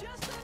just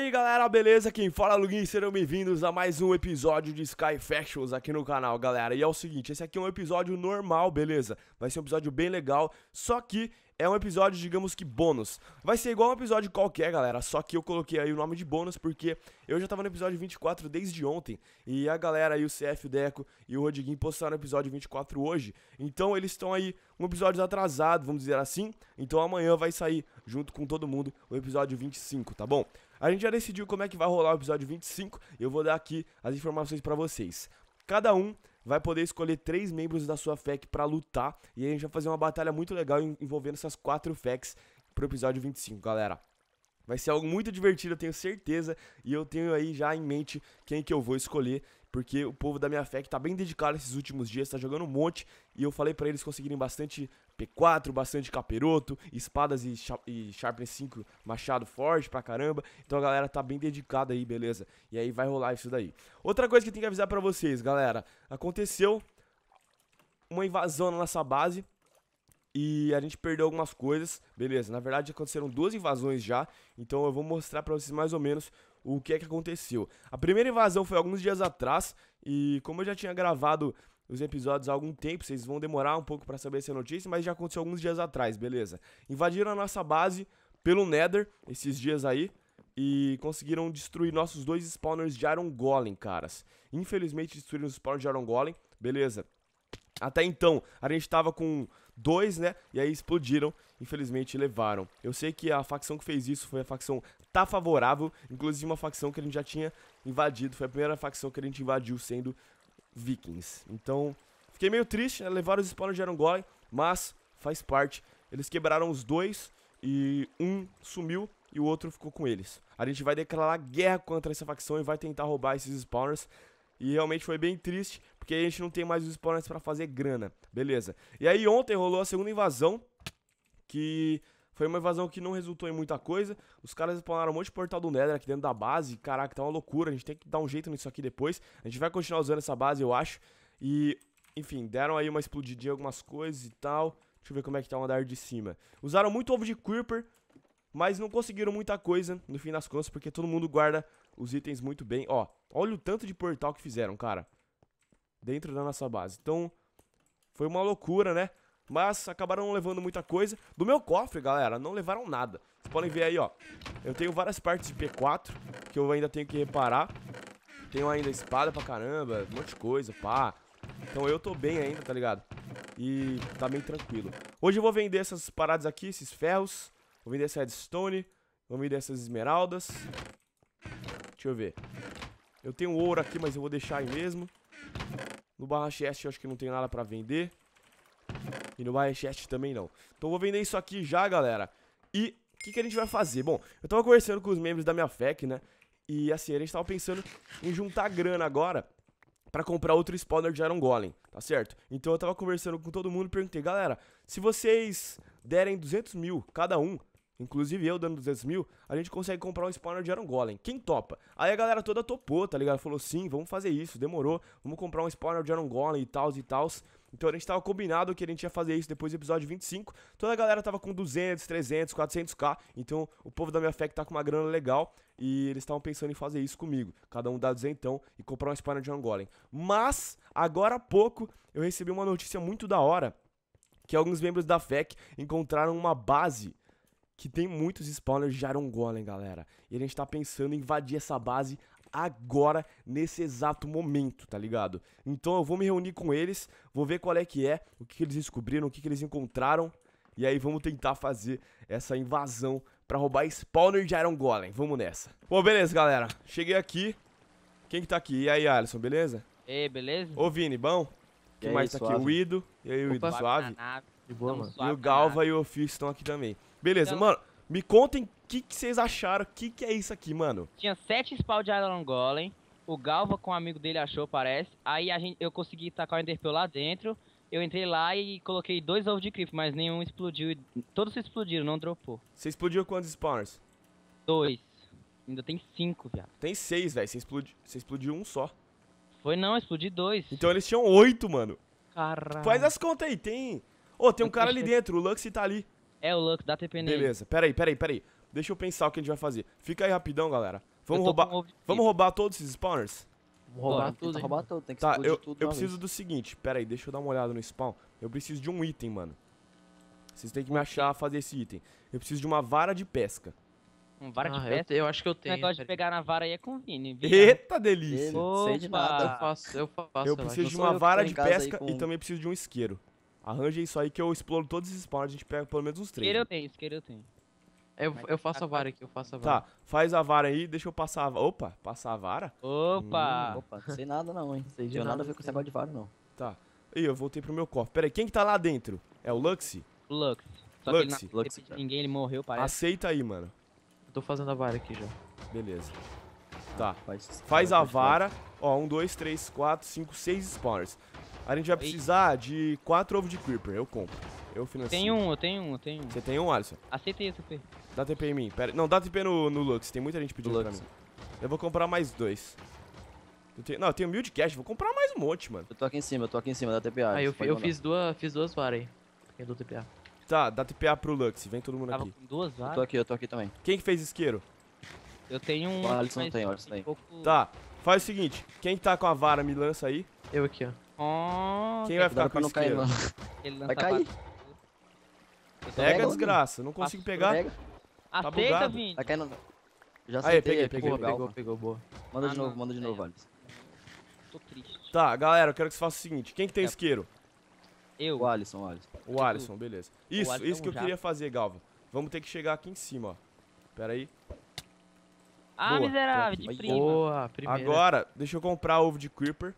aí galera, beleza? Quem fala é Luguin, sejam bem-vindos a mais um episódio de Sky Fashions aqui no canal, galera. E é o seguinte, esse aqui é um episódio normal, beleza? Vai ser um episódio bem legal, só que é um episódio, digamos que bônus. Vai ser igual um episódio qualquer, galera, só que eu coloquei aí o nome de bônus porque eu já tava no episódio 24 desde ontem e a galera aí, o CF, o Deco e o Rodriguinho postaram o episódio 24 hoje. Então eles estão aí um episódio atrasado, vamos dizer assim. Então amanhã vai sair junto com todo mundo o episódio 25, tá bom? A gente já decidiu como é que vai rolar o episódio 25. Eu vou dar aqui as informações para vocês. Cada um vai poder escolher três membros da sua FEC para lutar. E a gente vai fazer uma batalha muito legal envolvendo essas quatro FECs pro episódio 25, galera. Vai ser algo muito divertido, eu tenho certeza. E eu tenho aí já em mente quem que eu vou escolher. Porque o povo da minha FEC tá bem dedicado esses últimos dias, tá jogando um monte. E eu falei para eles conseguirem bastante P4, bastante caperoto, espadas e, e Sharpen 5, machado forte pra caramba. Então a galera tá bem dedicada aí, beleza? E aí vai rolar isso daí. Outra coisa que tem que avisar pra vocês, galera. Aconteceu uma invasão na nossa base e a gente perdeu algumas coisas, beleza? Na verdade aconteceram duas invasões já, então eu vou mostrar para vocês mais ou menos o que é que aconteceu. A primeira invasão foi alguns dias atrás e como eu já tinha gravado os episódios há algum tempo, vocês vão demorar um pouco para saber essa notícia, mas já aconteceu alguns dias atrás, beleza? Invadiram a nossa base pelo Nether esses dias aí e conseguiram destruir nossos dois spawners de Iron Golem, caras. Infelizmente destruíram os spawners de Iron Golem, beleza? Até então, a gente tava com dois, né? E aí explodiram, infelizmente levaram. Eu sei que a facção que fez isso foi a facção Tá Favorável, inclusive uma facção que a gente já tinha invadido, foi a primeira facção que a gente invadiu sendo Vikings. Então, fiquei meio triste, né? levaram os spawners de Erangoi, mas faz parte. Eles quebraram os dois e um sumiu e o outro ficou com eles. A gente vai declarar guerra contra essa facção e vai tentar roubar esses spawners. E realmente foi bem triste, porque a gente não tem mais os spawners para fazer grana. Beleza. E aí ontem rolou a segunda invasão, que foi uma invasão que não resultou em muita coisa. Os caras spawnaram um monte de portal do Nether aqui dentro da base. Caraca, tá uma loucura. A gente tem que dar um jeito nisso aqui depois. A gente vai continuar usando essa base, eu acho. E, enfim, deram aí uma explodidinha algumas coisas e tal. Deixa eu ver como é que tá o andar de cima. Usaram muito ovo de Creeper, mas não conseguiram muita coisa no fim das contas, porque todo mundo guarda os itens muito bem. Ó, olha o tanto de portal que fizeram, cara. Dentro da nossa base. Então, foi uma loucura, né? mas acabaram não levando muita coisa. Do meu cofre, galera, não levaram nada. Vocês podem ver aí, ó. Eu tenho várias partes de P4 que eu ainda tenho que reparar. Tenho ainda espada pra caramba, um monte de coisa, pá. Então eu tô bem ainda, tá ligado? E tá bem tranquilo. Hoje eu vou vender essas paradas aqui, esses ferros. Vou vender essa redstone. Vou vender essas esmeraldas. Deixa eu ver. Eu tenho ouro aqui, mas eu vou deixar aí mesmo. No barra chest eu acho que não tem nada pra vender. E no My Chat também não. Então vou vender isso aqui já, galera. E o que, que a gente vai fazer? Bom, eu tava conversando com os membros da minha FEC, né? E assim, a gente tava pensando em juntar grana agora para comprar outro spawner de Iron Golem, tá certo? Então eu tava conversando com todo mundo e perguntei, galera, se vocês derem 200 mil cada um, inclusive eu dando 200 mil, a gente consegue comprar um spawner de Iron Golem, quem topa? Aí a galera toda topou, tá ligado? Falou, sim, vamos fazer isso, demorou, vamos comprar um spawner de Iron Golem e tals e tals. Então a gente tava combinado que a gente ia fazer isso depois do episódio 25. Toda a galera tava com 200, 300, 400k. Então o povo da minha fé que tá com uma grana legal e eles estavam pensando em fazer isso comigo. Cada um dá duzentão e comprar um Spina de Golem. Mas, agora há pouco, eu recebi uma notícia muito da hora. Que alguns membros da FEC encontraram uma base que tem muitos spawners de Iron Golem, galera. E a gente tá pensando em invadir essa base agora, nesse exato momento, tá ligado? Então eu vou me reunir com eles, vou ver qual é que é, o que, que eles descobriram, o que, que eles encontraram. E aí vamos tentar fazer essa invasão pra roubar spawner de Iron Golem. Vamos nessa. Bom, beleza, galera. Cheguei aqui. Quem que tá aqui? E aí, Alisson, beleza? Ei, beleza? Ô, Vini, bom? E Quem aí, mais tá aqui? O Ido. E aí, o Ido, suave? Na nave. De boa, mano. E o Galva e o Ofício estão aqui também. Beleza, então... mano. Me contem o que, que, vocês acharam, o que, que é isso aqui, mano. Tinha sete spawn de Iron Golem, o Galva com um amigo dele achou, parece. Aí a gente, eu consegui tacar o Enderpeel lá dentro, eu entrei lá e coloquei dois ovos de Creep, mas nenhum explodiu, todos explodiram, não dropou. Você explodiu quantos spawners? Dois. Ainda tem cinco, viado. Tem seis, velho. Você explodiu, você explodiu um só. Foi não, explodi dois. Então eles tinham oito, mano. Caralho. Faz as contas aí, tem... Ô, oh, tem um cara ali dentro, o Lux tá ali. É o Luck, dá TP nele. Beleza, peraí, peraí, peraí. Deixa eu pensar o que a gente vai fazer. Fica aí rapidão, galera. Vamos roubar. Vamos roubar todos esses spawners? Vamos roubar Bora, tudo, roubar tudo, tem que tá, eu, tudo. Eu preciso vez. do seguinte, peraí, deixa eu dar uma olhada no spawn. Eu preciso de um item, mano. Vocês têm que me achar fazer esse item. Eu preciso de uma vara de pesca. Uma vara ah, de pesca? Eu, eu, acho que eu tenho. O negócio peraí. de pegar na vara aí é com Vini. Eita delícia! Sei de nada. Eu faço, eu faço. Eu preciso eu de uma vara de pesca com... e também preciso de um isqueiro. Arranja isso aí que eu exploro todos esses spawns, a gente pega pelo menos uns três. Isqueiro né? eu tenho, isqueiro eu tenho. Eu, eu faço a vara aqui, eu faço a tá, vara. Tá, faz a vara aí, deixa eu passar a vara. Opa, passar a vara? Opa! Hum. Opa, não sei nada não, hein. Sem nada, nada a ver com esse negócio de vara, não. Tá. Ih, eu voltei pro meu cofre. Pera aí, quem que tá lá dentro? É o Luxy. Lux. Só Luxy. que ele não tá. ninguém, ele morreu, parece. Aceita aí, mano. Eu tô fazendo a vara aqui já. Beleza. Tá, faz, faz a tá vara. Ó, um, dois, três, quatro, cinco, seis spawners. A gente vai precisar de quatro ovos de Creeper, eu compro. Eu financio. Tem um, eu tenho um, eu tenho um. Você tem um, Alisson? Aceitei isso? TP. Dá TP em mim. Pera, não, dá TP no, no Lux, tem muita gente pedindo Lux. pra mim. Eu vou comprar mais dois. Eu tenho, não, eu tenho mil de cash, vou comprar mais um monte, mano. Eu tô aqui em cima, eu tô aqui em cima, dá TPA. Ah, eu, eu fiz duas, fiz duas varas aí. Eu dou TPA. Tá, dá TPA pro Lux, vem todo mundo Tava aqui. com duas varas? Eu tô aqui, eu tô aqui também. Quem que fez isqueiro? Eu tenho um... Ah, Alisson tem, Alisson tem. Um pouco... Tá, faz o seguinte, quem tá com a vara me lança aí. Eu aqui, ó. Oh, Quem vai ficar com não cair, mano. vai cair. Pega, desgraça. Não consigo pegar. Pega. Tá Aceita, Vini. Tá caindo. Já Aí, peguei, peguei, pegou, pegou, boa. Ah, manda de novo, manda de novo, Alisson. Tô triste. Tá, galera, eu quero que você faça o seguinte. Quem que tem isqueiro? Eu. O Alisson, o Alisson. O Alisson, beleza. Isso, Alisson isso que eu já. queria fazer, Galva. Vamos ter que chegar aqui em cima, ó. Pera aí. Ah, boa. miserável, de prima. Boa, primeira. Agora, deixa eu comprar ovo de Creeper.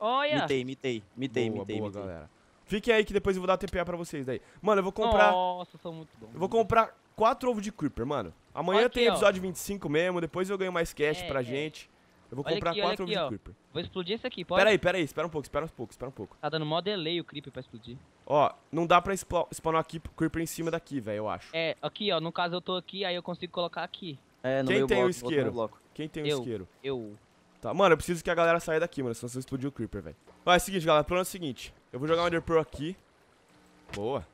Olha! Mitei, mitei, mitei, boa, mitei. Boa, mitei. galera. Fiquem aí que depois eu vou dar TPA pra vocês daí. Mano, eu vou comprar... Nossa, são muito bons. Eu vou né? comprar quatro ovos de Creeper, mano. Amanhã aqui, tem episódio ó. 25 mesmo, depois eu ganho mais cash é, pra é. gente. Eu vou olha comprar aqui, quatro aqui, ovos ó. de Creeper. Vou explodir esse aqui, pode? Pera aí, pera aí, espera um pouco, espera um pouco, espera um pouco. Tá dando mó delay o Creeper pra explodir. Ó, não dá pra spawnar aqui, Creeper em cima daqui, velho, eu acho. É, aqui, ó, no caso eu tô aqui, aí eu consigo colocar aqui. É, no Quem tem bloco, o isqueiro? Quem tem o isqueiro? Eu. Tá, mano, eu preciso que a galera saia daqui, mano, senão você explodiu o Creeper, velho. Vai, é o seguinte, galera, o plano é o seguinte. Eu vou jogar um Ender Pearl aqui. Boa.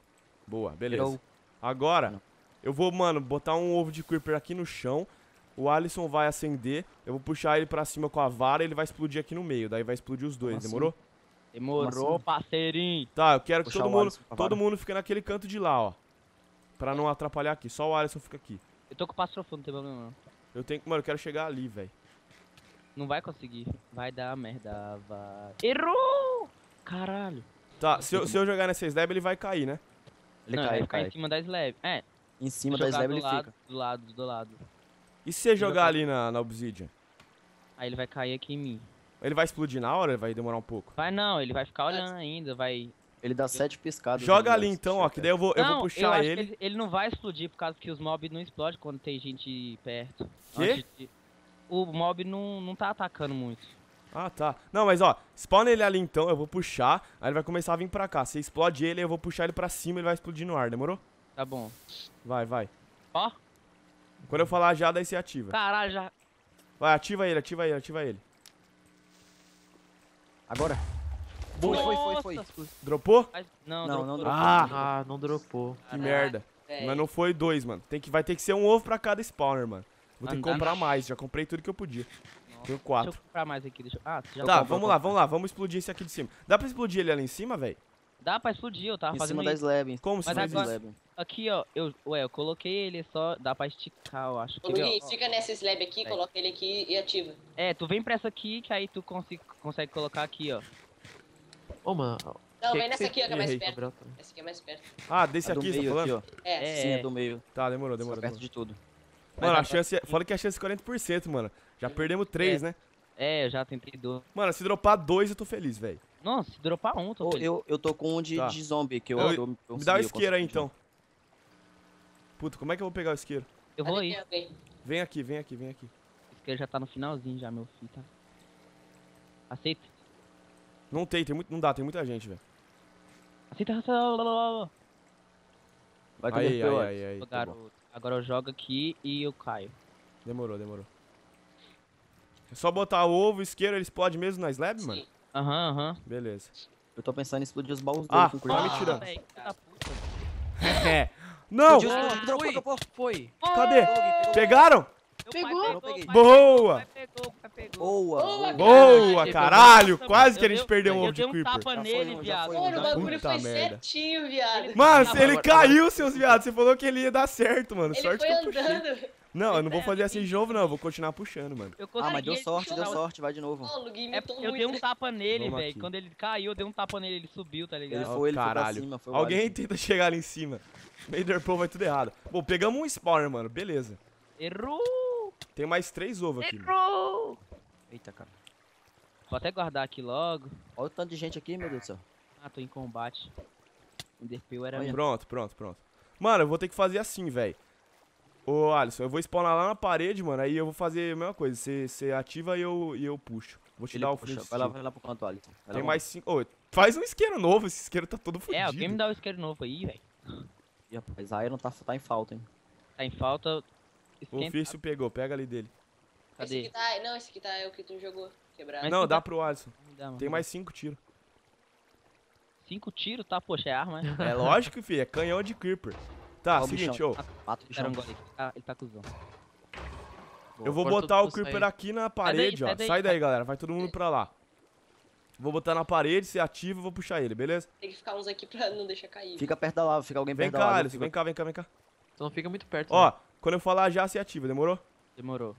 Boa, beleza. Agora, eu vou, mano, botar um ovo de Creeper aqui no chão. O Alisson vai acender. Eu vou puxar ele pra cima com a vara e ele vai explodir aqui no meio. Daí vai explodir os dois, demorou? Assim? Demorou, assim? parceirinho. Tá, eu quero que todo mundo, todo mundo fique naquele canto de lá, ó. Pra não atrapalhar aqui. Só o Alisson fica aqui. Eu tô com o pastor fundo, não tem problema não. Eu tenho que... Mano, eu quero chegar ali, velho. Não vai conseguir. Vai dar merda, vai. Errou! Caralho. Tá, se eu, se eu jogar nessa slab, ele vai cair, né? Ele não, cai, ele cai. em cima da slab. É. Em cima da slab ele lado, fica. Do lado, do lado. E se você jogar ali na, na obsidian? Aí ele vai cair aqui em mim. Ele vai explodir na hora? Vai demorar um pouco? Vai não, ele vai ficar olhando ainda, vai... Ele dá sete piscadas. Joga ali então, ó, que daí eu vou, não, eu vou puxar eu ele. ele. ele. não vai explodir, por causa que os mobs não explodem quando tem gente perto. Que? o mob não, não tá atacando muito. Ah, tá. Não, mas ó, spawn ele ali então, eu vou puxar, aí ele vai começar a vir pra cá. Você explode ele, eu vou puxar ele pra cima, ele vai explodir no ar, demorou? Tá bom. Vai, vai. Ó. Quando eu falar já, daí você ativa. Caralho, já. Vai, ativa ele, ativa ele, ativa ele. Agora. Boa, foi, foi, foi, foi. Dropou? Não, não, dropou. não dropou. Ah, ah não dropou. Que merda. É. Mas não foi dois, mano. Tem que, vai ter que ser um ovo pra cada spawner, mano. Vou ter que comprar mais, já comprei tudo que eu podia. Nossa. Tenho quatro. Deixa eu comprar mais aqui, deixa eu... Ah, já Tá, vamos lá, vamos lá, vamos explodir esse aqui de cima. Dá pra explodir ele ali em cima, velho? Dá pra explodir, eu tava em fazendo. Em cima das slab. Como se faz agora... slab? Aqui, ó, eu, ué, eu coloquei ele só, dá pra esticar, eu acho. Ô, Luiz, fica nessa slab aqui, é. coloca ele aqui e ativa. É, tu vem pra essa aqui, que aí tu consegue, consegue colocar aqui, ó. Ô, mano. Não, que vem que nessa aqui, ó, que é mais errei. perto. Essa aqui é mais perto. Ah, desse aqui, você tá falando? Aqui, ó. é. Sim, é do meio. Tá, demorou, demorou. Só perto de tudo mano, a chance. Tá... É- Fala que a chance é 40%, mano. Já hum, perdemos 3, é. né? É, eu já tentei 2. Mano, se dropar 2, eu tô feliz, velho. Nossa, se dropar 1, um, tô feliz. Eu, eu tô com um de, tá. de zombie que eu, eu, eu, eu Me dá o isqueiro aí então. Puta, como é que eu vou pegar o isqueiro? Eu vou aí. Vem aqui, vem aqui, vem aqui. O isqueiro já tá no finalzinho já, meu filho. Tá? Aceita? Não tem, tem muito, não dá, tem muita gente, velho. Aceita, aceita. Vai que aí, aí, aí, aí, aí, Agora eu jogo aqui e eu caio. Demorou, demorou. É só botar o ovo, isqueiro, ele explode mesmo na slab, Sim. mano? Aham, uhum, aham. Uhum. Beleza. Eu tô pensando em explodir os baús ah, dele com tá cuidado. Ah, me tirando. Véio, é. Não! Explodiu, ah, explodiu, foi. foi. Cadê? Pegaram? Pegou? pegou Boa! Pegou, pegou. Boa! Boa, caralho! Quase que a gente perdeu um ovo de creeper. Eu nele, viado. Mano, o né? bagulho foi certinho, viado. Mano, ele caiu, seus viados. Você falou que ele ia dar certo, mano. Sorte que eu puxei. Não, eu não vou é, fazer assim de novo, não. Eu vou continuar puxando, mano. Ah, mas deu sorte, deu sorte. Vai de novo. É, eu dei um tapa nele, velho. Quando ele caiu, eu dei um tapa nele. Ele subiu, tá ligado? Ele foi, ele Caralho. Cima, foi Alguém tenta chegar ali em cima. Vader vai tudo errado. Bom, pegamos um spawner, mano. Beleza. Errou! Tem mais três ovos aqui. Eita, cara. Vou até guardar aqui logo. Olha o tanto de gente aqui, meu Deus do céu. Ah, tô em combate. Enderpeu era... Olha. Pronto, pronto, pronto. Mano, eu vou ter que fazer assim, velho. Ô, Alisson, eu vou spawnar lá na parede, mano, aí eu vou fazer a mesma coisa. Você ativa e eu, e eu puxo. Vou te Ele dar o fluxo. Vai lá, vai lá pro canto, Alisson. Vai Tem lá, mais cinco... Ô, faz um isqueiro novo, esse isqueiro tá todo fudido. É, alguém me dá um isqueiro novo aí, velho. Ih, rapaz, a não tá, tá em falta, hein. Tá em falta, Esquenta. O ofício pegou, pega ali dele. Cadê? Esse aqui tá, não, esse aqui tá, é o que tu jogou, quebrado. não, dá tá... pro Alisson. Dá, Tem mais 5 tiros. 5 tiros, tá? Poxa, é arma, né? É lógico, filho, é canhão de creeper. Tá, Ó, seguinte, ô. Ah, tá, ele tá cuzão. eu vou botar o creeper sair. aqui na parede, daí, ó. Sai daí, sai daí, galera. Vai todo mundo pra lá. Vou botar na parede, se ativa, e vou puxar ele, beleza? Tem que ficar uns aqui pra não deixar cair. Fica perto da lava, fica alguém vem perto cá, da lava. Alice, fica... Vem cá, vem cá, vem cá. Então não fica muito perto. Ó, né? Quando eu falar já, se ativa, demorou? Demorou.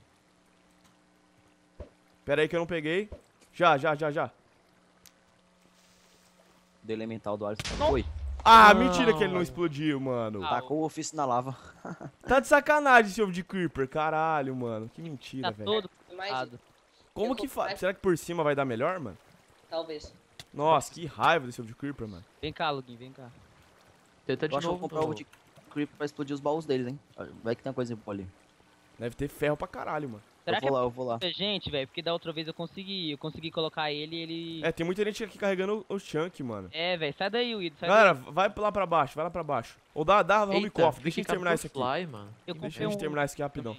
Pera aí que eu não peguei. Já, já, já, já. Do elemental do Alisson. Foi. Ah, não. mentira que ele não explodiu, mano. Ah, tá Tacou o ofício na lava. tá de sacanagem esse ovo de Creeper, caralho, mano. Que mentira, tá velho. todo queimado. Como que faz? Será que por cima vai dar melhor, mano? Talvez. Nossa, que raiva desse ovo de Creeper, mano. Vem cá, Lugin, vem cá. Tenta de novo. eu vou comprar ovo de Creeper pra explodir os baús deles, hein? Ah, vai que tem uma coisa boa ali. Deve ter ferro pra caralho, mano. Será eu vou é lá, eu vou lá. gente, velho, porque da outra vez eu consegui, eu consegui colocar ele ele... É, tem muita gente aqui carregando o, chunk, mano. É, velho, sai daí, Will, Galera, daí. vai lá pra baixo, vai lá pra baixo. Ou dá, dá home cofre, deixa a gente terminar isso aqui. Fly, mano. Eu deixa a gente um... terminar isso aqui rapidão.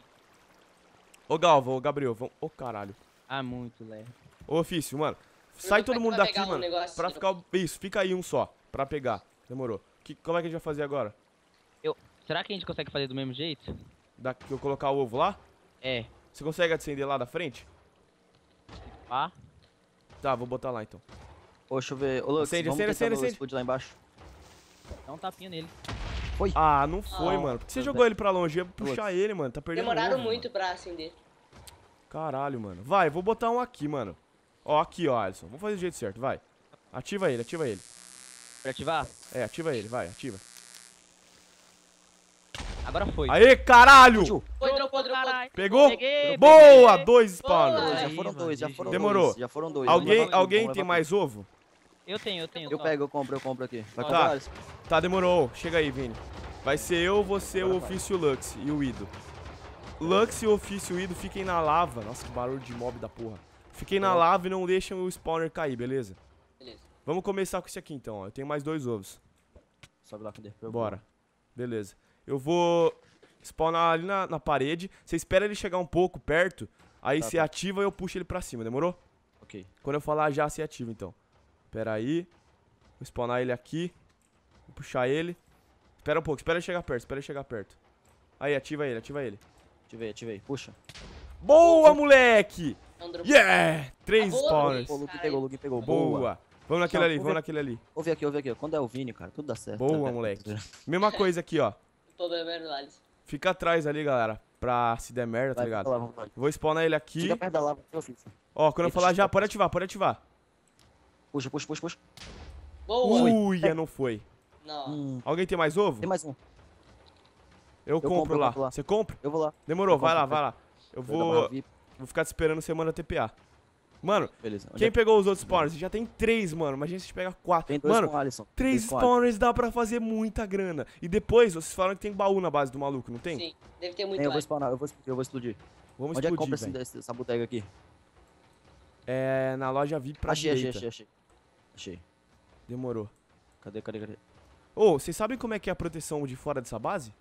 Ô, Galvo, ô, Gabriel, vamos... Ô, caralho. Ah, muito, velho. Ô, ofício, mano. Sai todo mundo é daqui, um mano. pra ficar... Isso, fica aí um só. Pra pegar. Demorou. Que... Como é que a gente vai fazer agora? Será que a gente consegue fazer do mesmo jeito? Da que eu colocar o ovo lá? É. Você consegue acender lá da frente? Ah. Tá, vou botar lá então. Ô, deixa eu ver. Ô, Lux, acende, acende, acende, acende. lá embaixo. Dá um tapinha nele. Foi. Ah, não foi, ah, mano. Por que você jogou ele pra longe? Eu ia puxar Lux. ele, mano. Tá perdendo Demoraram ovo, muito mano. pra acender. Caralho, mano. Vai, vou botar um aqui, mano. Ó, aqui, ó, Alisson. Vamos fazer do jeito certo, vai. Ativa ele, ativa ele. Pra ativar? É, ativa ele, vai, ativa. Agora foi. Aê, caralho! Foi, dropou, dropou. Pegou? Peguei, Boa! Peguei. Dois spawners. Já foram dois, já foram Demorou. Já foram dois. Alguém, alguém tem mais ovo? Eu tenho, eu tenho. Eu pego, eu compro, eu compro aqui. Vai tá. Tá, demorou. Chega aí, Vini. Vai ser eu, você, o ofício vai. Lux e o Ido. Lux e o ofício Ido fiquem na lava. Nossa, que barulho de mob da porra. Fiquem na lava e não deixem o spawner cair, beleza? Beleza. Vamos começar com esse aqui então, ó. Eu tenho mais dois ovos. Sobe lá com Bora. Beleza. Eu vou spawnar ali na, na parede. Você espera ele chegar um pouco perto. Aí tá, você tá. ativa e eu puxo ele pra cima, demorou? Ok. Quando eu falar já, você ativa então. Pera aí. Vou spawnar ele aqui. Vou puxar ele. Espera um pouco, espera ele chegar perto, espera ele chegar perto. Aí, ativa ele, ativa ele. Ativei, ativei. Puxa. Boa, uhum. moleque! Yeah! Três ah, spawners. Luke pegou, Luke pegou. Boa. Vamos naquele ali, vamos naquele ali. Ouve aqui, ouve aqui. Quando é o Vini, cara, tudo dá certo. Boa, moleque. Mesma coisa aqui, ó toda a verdade. Fica atrás ali, galera. Pra se der merda, tá ligado? Lá, Vou spawnar ele aqui. Fica perto da lava, assim. Ó, quando eu falar já, pode ativar, pode ativar. Puxa, puxa, puxa, puxa. Boa! Uia, é, é. não foi. Não. Hum. Alguém tem mais ovo? Tem mais um. Eu, eu compro, compro, lá. Você compra? Eu vou lá. Demorou, vai lá, vai lá. Eu vou. Vou ficar te esperando semana TPA. Mano, Beleza, quem é? pegou os outros spawners? Já tem três, mano. Imagina se a gente pega quatro. Tem dois mano, com Alisson. Três spawners dá pra fazer muita grana. E depois, vocês falaram que tem baú na base do maluco, não tem? Sim, deve ter muito. Tem, eu vou spawnar, eu vou, eu vou explodir. Vamos Onde explodir, é que compra essa, essa aqui? É, na loja VIP pra achei, direita. Achei, achei, achei. Achei. Demorou. Cadê, cadê, cadê? Ô, oh, vocês sabem como é que é a proteção de fora dessa base?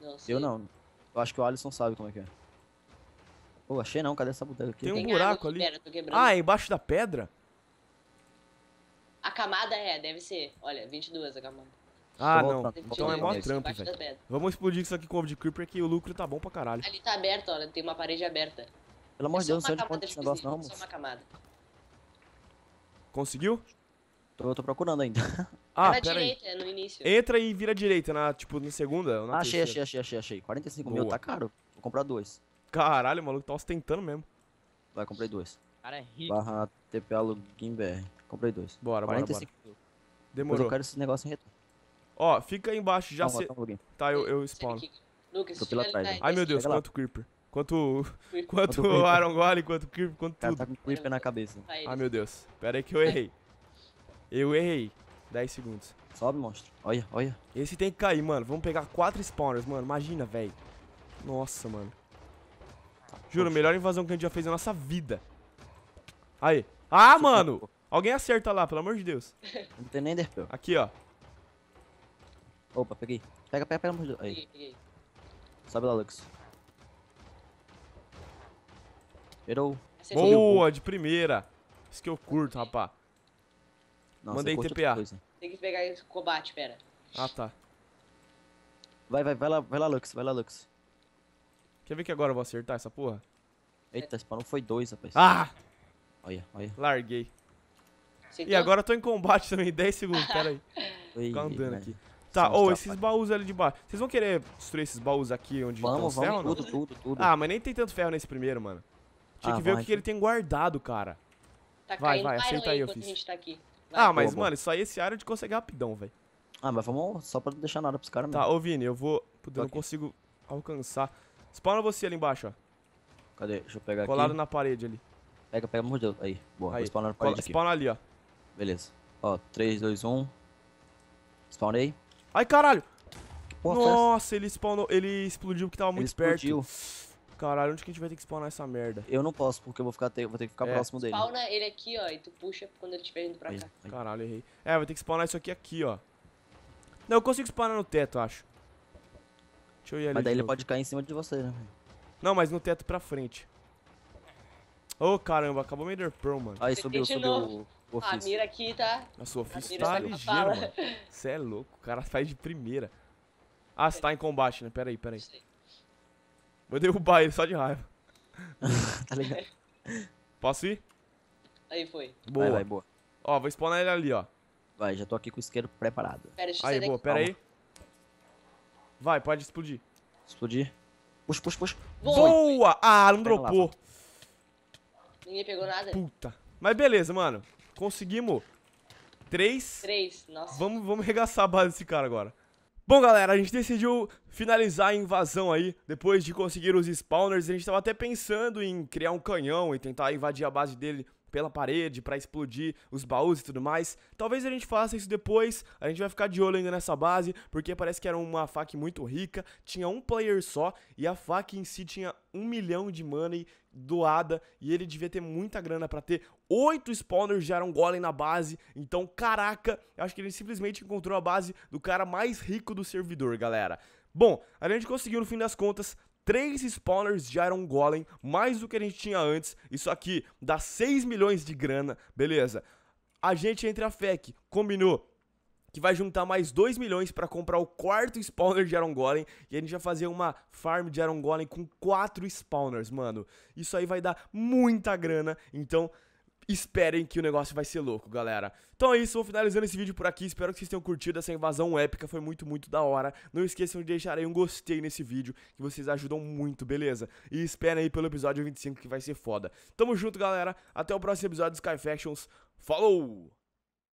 Não, sei. Eu não. Eu acho que o Alisson sabe como é que é. Pô, achei não, cadê essa botella aqui? Tem um buraco ali. ah, é embaixo da pedra? A camada é, deve ser. Olha, 22 a camada. Ah, não. Então é mó trampo, velho. Vamos explodir isso aqui com ovo de creeper que o lucro tá bom pra caralho. Ali tá aberto, olha. Tem uma parede aberta. Pelo amor é de Deus, não sei onde esse negócio não, moço. Só uma camada. Conseguiu? Tô, tô procurando ainda. Ah, é pera direita, aí. É no início. Entra e vira direita, na, tipo, na segunda ou na achei, terceira. Achei, achei, achei, achei. 45 Boa. mil tá caro. Vou comprar dois. Caralho, o maluco tá ostentando mesmo. Vai, comprei duas. Cara, é rico. Barra TP Login BR. Comprei dois. Bora, 45 bora, bora. Demorou. Mas eu quero esse negócio em retorno. Ó, fica aí embaixo, já se... tá, eu, eu Lucas, Tô pela trás, Ai, meu Deus, quanto Creeper. Quanto, quanto, quanto Iron Golem, quanto Creeper, quanto tudo. cara tá com Creeper na cabeça. Ai, meu Deus. Pera aí que eu errei. Eu errei. 10 segundos. Sobe, monstro. Olha, olha. Esse tem que cair, mano. Vamos pegar 4 spawners, mano. Imagina, velho. Nossa, mano. Juro, Poxa. melhor invasão que a gente já fez na nossa vida. Aí. Ah, mano! Alguém acerta lá, pelo amor de Deus. Não tem nem derpeu. Aqui, ó. Opa, peguei. Pega, pega, pega. Aí. Peguei, peguei. Sobe lá, Lux. Errou. Boa, de primeira. Isso que eu curto, rapá. Nossa, Mandei TPA. Tem que pegar esse combate, pera. Ah, tá. Vai, vai, vai lá, vai lá, Lux, vai lá, Lux. Quer ver que agora eu vou acertar essa porra? Eita, não foi dois, rapaz. Ah! Olha, olha. Larguei. E agora eu tô em combate também, 10 segundos, pera aí. andando aqui. Né? Tá, ou oh, esses baús ali de baixo. Vocês vão querer destruir esses baús aqui onde vamos, tem vamos, ferro? Tudo, não? tudo, tudo. Ah, mas nem tem tanto ferro nesse primeiro, mano. Tinha ah, que ver vai, o que, que ele tem guardado, cara. Tá vai, vai, aceita aí, eu fiz. Tá ah, mas, mano, só isso aí esse área de consegue rapidão, velho. Ah, mas vamos só pra não deixar nada pros caras mesmo. Tá, ô Vini, eu vou... eu não consigo alcançar. Spawna você ali embaixo, ó. Cadê? Deixa eu pegar Colado aqui. Colado na parede ali. Pega, pega, amor Deus. Aí, boa. Aí. Spawna na parede Spawna ali, ó. Beleza. Ó, 3, 2, 1. Spawnei. Ai, caralho! Porra, Nossa, ele spawnou, ele explodiu porque tava muito ele perto. Explodiu. Caralho, onde que a gente vai ter que spawnar essa merda? Eu não posso, porque eu vou, ficar ter, vou ter que ficar é. próximo dele. Spawna ele aqui, ó, e tu puxa quando ele estiver indo pra aí, cá. Aí. Caralho, errei. É, vai ter que spawnar isso aqui aqui, ó. Não, eu consigo spawnar no teto, acho. Deixa eu ir ali. Mas daí ele novo. pode cair em cima de você, né? Não, mas no teto pra frente. Ô, oh, caramba, acabou o Ender Pearl, mano. Aí subiu, subiu o, ah, o A mira aqui tá... Nossa, o ofício tá, tá ligeiro, mano. Você é louco, o cara Sai de primeira. Ah, você tá em combate, né? Pera aí, pera aí. Vou derrubar ele só de raiva. tá ligado? Posso ir? Aí foi. Boa. Vai, vai, boa. Ó, vou spawnar ele ali, ó. Vai, já tô aqui com o isqueiro preparado. Pera, deixa eu aí, boa, pera aí. Vai, pode explodir. Explodir. Puxa, puxa, puxa. Boa! Ah, não dropou. Ninguém pegou nada. Puta. Mas beleza, mano. Conseguimos. Três. Três, nossa. Vamos, vamos regaçar a base desse cara agora. Bom, galera, a gente decidiu finalizar a invasão aí, depois de conseguir os spawners. A gente tava até pensando em criar um canhão e tentar invadir a base dele pela parede para explodir os baús e tudo mais. Talvez a gente faça isso depois, a gente vai ficar de olho ainda nessa base, porque parece que era uma fac muito rica, tinha um player só e a fac em si tinha um milhão de money doada e ele devia ter muita grana para ter oito spawners já eram golem na base. Então, caraca, eu acho que ele simplesmente encontrou a base do cara mais rico do servidor, galera. Bom, a gente conseguiu no fim das contas três spawners de Iron Golem, mais do que a gente tinha antes. Isso aqui dá 6 milhões de grana, beleza. A gente entre a FEC, combinou que vai juntar mais 2 milhões para comprar o quarto spawner de Iron Golem. E a gente vai fazer uma farm de Iron Golem com quatro spawners, mano. Isso aí vai dar muita grana, então esperem que o negócio vai ser louco, galera. Então é isso, vou finalizando esse vídeo por aqui. Espero que vocês tenham curtido essa invasão épica, foi muito, muito da hora. Não esqueçam de deixar aí um gostei nesse vídeo, que vocês ajudam muito, beleza? E esperem aí pelo episódio 25, que vai ser foda. Tamo junto, galera. Até o próximo episódio do Sky Factions. Falou!